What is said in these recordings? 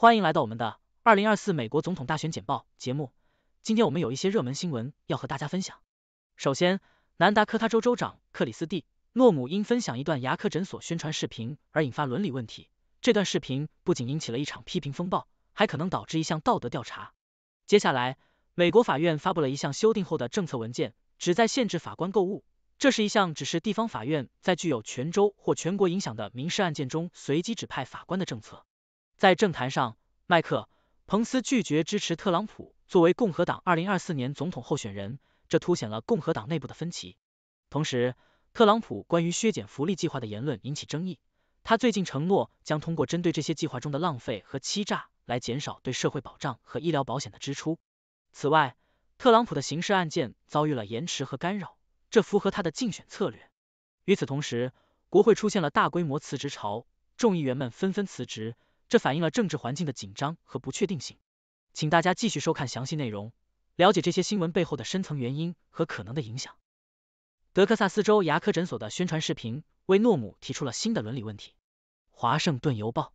欢迎来到我们的二零二四美国总统大选简报节目。今天我们有一些热门新闻要和大家分享。首先，南达科他州州长克里斯蒂诺姆因分享一段牙科诊所宣传视频而引发伦理问题，这段视频不仅引起了一场批评风暴，还可能导致一项道德调查。接下来，美国法院发布了一项修订后的政策文件，旨在限制法官购物，这是一项只是地方法院在具有全州或全国影响的民事案件中随机指派法官的政策。在政坛上，麦克·彭斯拒绝支持特朗普作为共和党二零二四年总统候选人，这凸显了共和党内部的分歧。同时，特朗普关于削减福利计划的言论引起争议。他最近承诺将通过针对这些计划中的浪费和欺诈来减少对社会保障和医疗保险的支出。此外，特朗普的刑事案件遭遇了延迟和干扰，这符合他的竞选策略。与此同时，国会出现了大规模辞职潮，众议员们纷纷辞职。这反映了政治环境的紧张和不确定性，请大家继续收看详细内容，了解这些新闻背后的深层原因和可能的影响。德克萨斯州牙科诊所的宣传视频为诺姆提出了新的伦理问题。华盛顿邮报，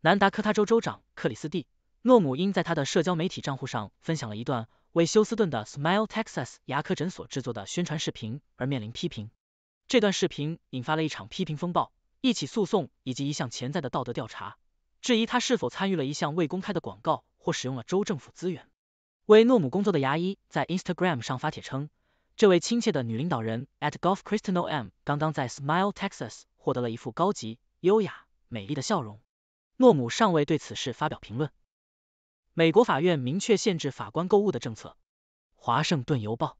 南达科他州州长克里斯蒂诺姆因在他的社交媒体账户上分享了一段为休斯顿的 Smile Texas 牙科诊所制作的宣传视频而面临批评。这段视频引发了一场批评风暴、一起诉讼以及一项潜在的道德调查。质疑他是否参与了一项未公开的广告或使用了州政府资源。为诺姆工作的牙医在 Instagram 上发帖称，这位亲切的女领导人 at golf cristino m 刚刚在 Smile Texas 获得了一副高级、优雅、美丽的笑容。诺姆尚未对此事发表评论。美国法院明确限制法官购物的政策。华盛顿邮报，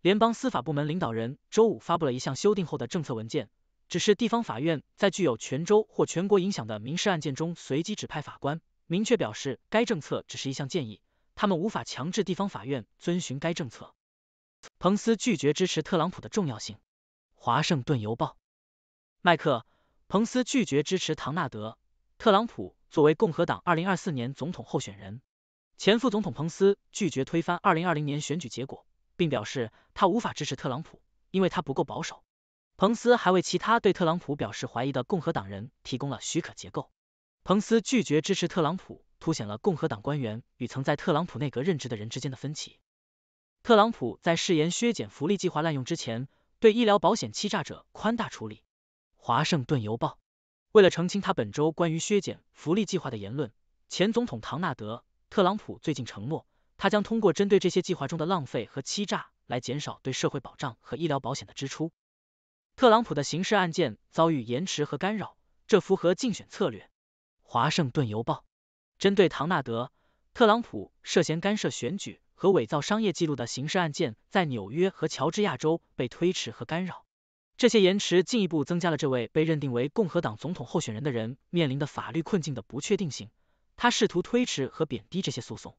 联邦司法部门领导人周五发布了一项修订后的政策文件。只是地方法院在具有全州或全国影响的民事案件中随机指派法官，明确表示该政策只是一项建议，他们无法强制地方法院遵循该政策。彭斯拒绝支持特朗普的重要性。华盛顿邮报，麦克彭斯拒绝支持唐纳德特朗普作为共和党二零二四年总统候选人。前副总统彭斯拒绝推翻二零二零年选举结果，并表示他无法支持特朗普，因为他不够保守。彭斯还为其他对特朗普表示怀疑的共和党人提供了许可结构。彭斯拒绝支持特朗普，凸显了共和党官员与曾在特朗普内阁任职的人之间的分歧。特朗普在誓言削减福利计划滥用之前，对医疗保险欺诈者宽大处理。华盛顿邮报为了澄清他本周关于削减福利计划的言论，前总统唐纳德·特朗普最近承诺，他将通过针对这些计划中的浪费和欺诈来减少对社会保障和医疗保险的支出。特朗普的刑事案件遭遇延迟和干扰，这符合竞选策略。华盛顿邮报针对唐纳德·特朗普涉嫌干涉选举和伪造商业记录的刑事案件，在纽约和乔治亚州被推迟和干扰。这些延迟进一步增加了这位被认定为共和党总统候选人的人面临的法律困境的不确定性。他试图推迟和贬低这些诉讼。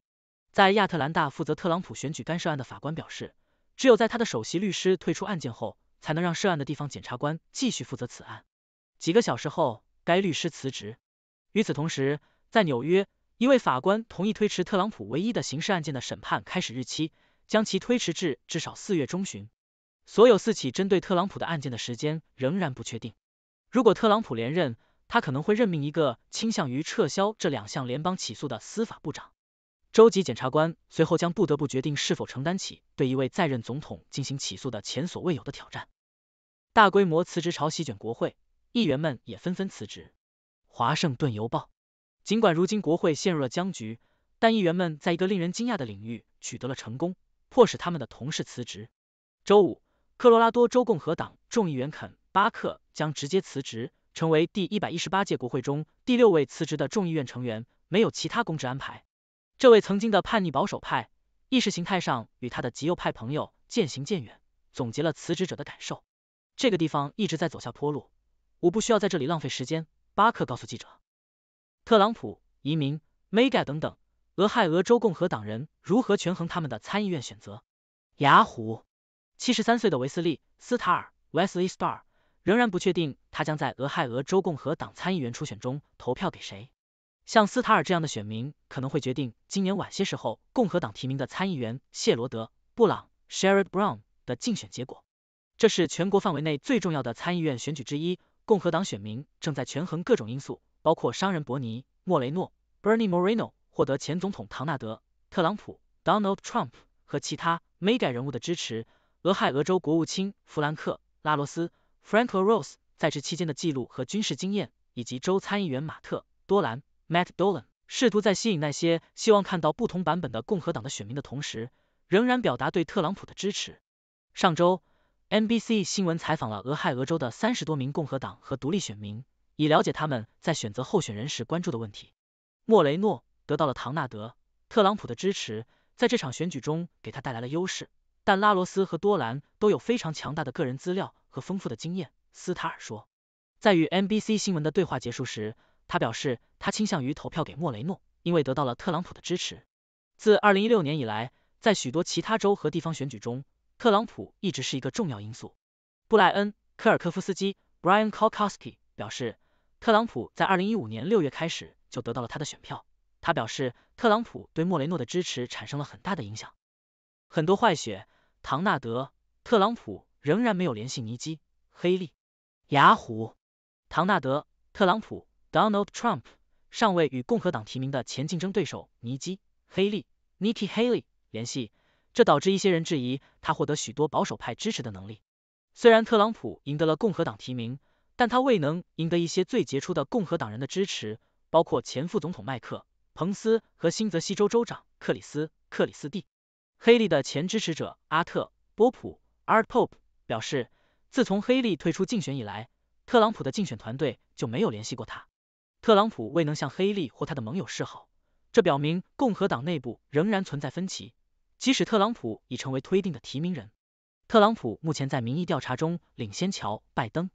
在亚特兰大负责特朗普选举干涉案的法官表示，只有在他的首席律师退出案件后。才能让涉案的地方检察官继续负责此案。几个小时后，该律师辞职。与此同时，在纽约，一位法官同意推迟特朗普唯一的刑事案件的审判开始日期，将其推迟至至少四月中旬。所有四起针对特朗普的案件的时间仍然不确定。如果特朗普连任，他可能会任命一个倾向于撤销这两项联邦起诉的司法部长。州级检察官随后将不得不决定是否承担起对一位在任总统进行起诉的前所未有的挑战。大规模辞职潮席卷国会，议员们也纷纷辞职。华盛顿邮报，尽管如今国会陷入了僵局，但议员们在一个令人惊讶的领域取得了成功，迫使他们的同事辞职。周五，科罗拉多州共和党众议员肯·巴克将直接辞职，成为第一百一十八届国会中第六位辞职的众议院成员，没有其他公职安排。这位曾经的叛逆保守派，意识形态上与他的极右派朋友渐行渐远，总结了辞职者的感受。这个地方一直在走下坡路，我不需要在这里浪费时间。巴克告诉记者，特朗普、移民、mega 等等，俄亥俄州共和党人如何权衡他们的参议院选择？雅虎，七十三岁的维斯利·斯塔尔 w e s l e y Starr） 仍然不确定他将在俄亥俄州共和党参议员初选中投票给谁。像斯塔尔这样的选民可能会决定今年晚些时候共和党提名的参议员谢罗德·布朗 （Sherrod Brown） 的竞选结果。这是全国范围内最重要的参议院选举之一，共和党选民正在权衡各种因素，包括商人伯尼·莫雷诺 （Bernie Moreno） 获得前总统唐纳德·特朗普 （Donald Trump） 和其他 MAGA 人物的支持，俄亥俄州国务卿弗兰克·拉罗斯 （Frank l r o s e 在职期间的记录和军事经验，以及州参议员马特·多兰 （Matt Dolan） 试图在吸引那些希望看到不同版本的共和党的选民的同时，仍然表达对特朗普的支持。上周。NBC 新闻采访了俄亥俄州的三十多名共和党和独立选民，以了解他们在选择候选人时关注的问题。莫雷诺得到了唐纳德·特朗普的支持，在这场选举中给他带来了优势，但拉罗斯和多兰都有非常强大的个人资料和丰富的经验。斯塔尔说，在与 NBC 新闻的对话结束时，他表示他倾向于投票给莫雷诺，因为得到了特朗普的支持。自二零一六年以来，在许多其他州和地方选举中。特朗普一直是一个重要因素。布莱恩·科尔科夫斯基 （Brian Kolkowski） 表示，特朗普在二零一五年六月开始就得到了他的选票。他表示，特朗普对莫雷诺的支持产生了很大的影响。很多坏血。唐纳德·特朗普仍然没有联系尼基·黑利。雅虎。唐纳德·特朗普 （Donald Trump） 尚未与共和党提名的前竞争对手尼基·黑利 （Nikki Haley） 联系。这导致一些人质疑他获得许多保守派支持的能力。虽然特朗普赢得了共和党提名，但他未能赢得一些最杰出的共和党人的支持，包括前副总统麦克·彭斯和新泽西州州长克里斯·克里斯蒂。黑利的前支持者阿特·波普 （Art Pope） 表示，自从黑利退出竞选以来，特朗普的竞选团队就没有联系过他。特朗普未能向黑利或他的盟友示好，这表明共和党内部仍然存在分歧。即使特朗普已成为推定的提名人，特朗普目前在民意调查中领先乔拜登。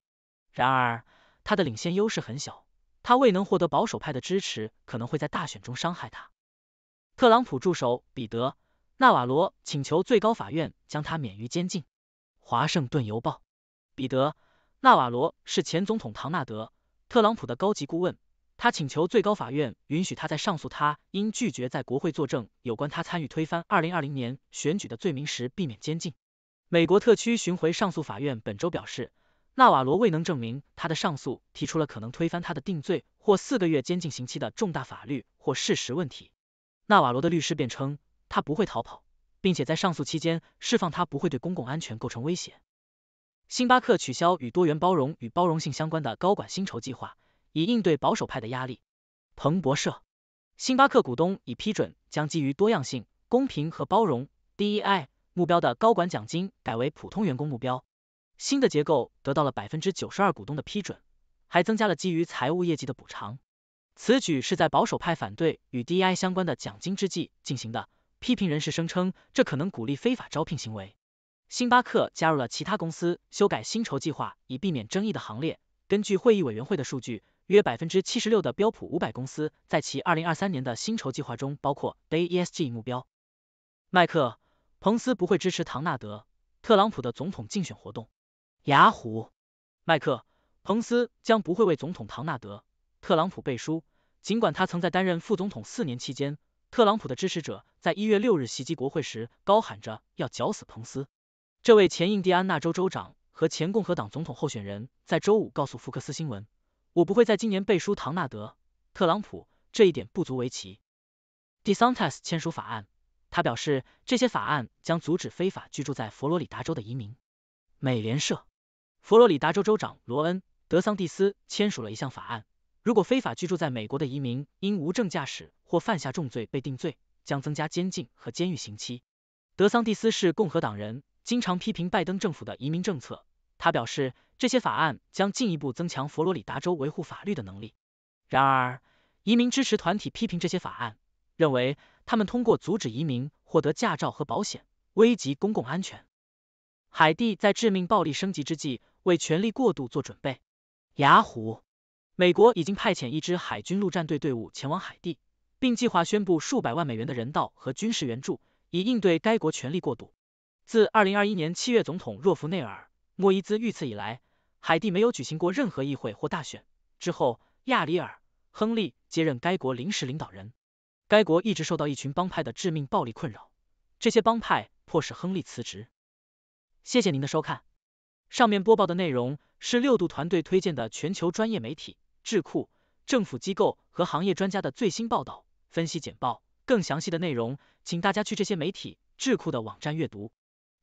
然而，他的领先优势很小，他未能获得保守派的支持，可能会在大选中伤害他。特朗普助手彼得·纳瓦罗请求最高法院将他免于监禁。华盛顿邮报，彼得·纳瓦罗是前总统唐纳德·特朗普的高级顾问。他请求最高法院允许他在上诉他因拒绝在国会作证有关他参与推翻二零二零年选举的罪名时避免监禁。美国特区巡回上诉法院本周表示，纳瓦罗未能证明他的上诉提出了可能推翻他的定罪或四个月监禁刑期的重大法律或事实问题。纳瓦罗的律师辩称，他不会逃跑，并且在上诉期间释放他不会对公共安全构成威胁。星巴克取消与多元包容与包容性相关的高管薪酬计划。以应对保守派的压力。彭博社，星巴克股东已批准将基于多样性、公平和包容 （DEI） 目标的高管奖金改为普通员工目标。新的结构得到了百分之九十二股东的批准，还增加了基于财务业绩的补偿。此举是在保守派反对与 DEI 相关的奖金之际进行的。批评人士声称，这可能鼓励非法招聘行为。星巴克加入了其他公司修改薪酬计划以避免争议的行列。根据会议委员会的数据。约百分之七十六的标普五百公司在其二零二三年的薪酬计划中包括 A E S G 目标。麦克·彭斯不会支持唐纳德·特朗普的总统竞选活动。雅虎，麦克·彭斯将不会为总统唐纳德·特朗普背书，尽管他曾在担任副总统四年期间，特朗普的支持者在一月六日袭击国会时高喊着要绞死彭斯。这位前印第安纳州州长和前共和党总统候选人在周五告诉福克斯新闻。我不会在今年背书唐纳德·特朗普，这一点不足为奇。n t e s 签署法案，他表示这些法案将阻止非法居住在佛罗里达州的移民。美联社，佛罗里达州州长罗恩·德桑蒂斯签署了一项法案，如果非法居住在美国的移民因无证驾驶或犯下重罪被定罪，将增加监禁和监狱刑期。德桑蒂斯是共和党人，经常批评拜登政府的移民政策。他表示，这些法案将进一步增强佛罗里达州维护法律的能力。然而，移民支持团体批评这些法案，认为他们通过阻止移民获得驾照和保险，危及公共安全。海地在致命暴力升级之际为权力过渡做准备。雅虎，美国已经派遣一支海军陆战队队伍前往海地，并计划宣布数百万美元的人道和军事援助，以应对该国权力过渡。自二零二一年七月，总统若弗内尔。莫伊兹遇刺以来，海地没有举行过任何议会或大选。之后，亚里尔·亨利接任该国临时领导人。该国一直受到一群帮派的致命暴力困扰，这些帮派迫使亨利辞职。谢谢您的收看。上面播报的内容是六度团队推荐的全球专业媒体、智库、政府机构和行业专家的最新报道、分析简报。更详细的内容，请大家去这些媒体、智库的网站阅读。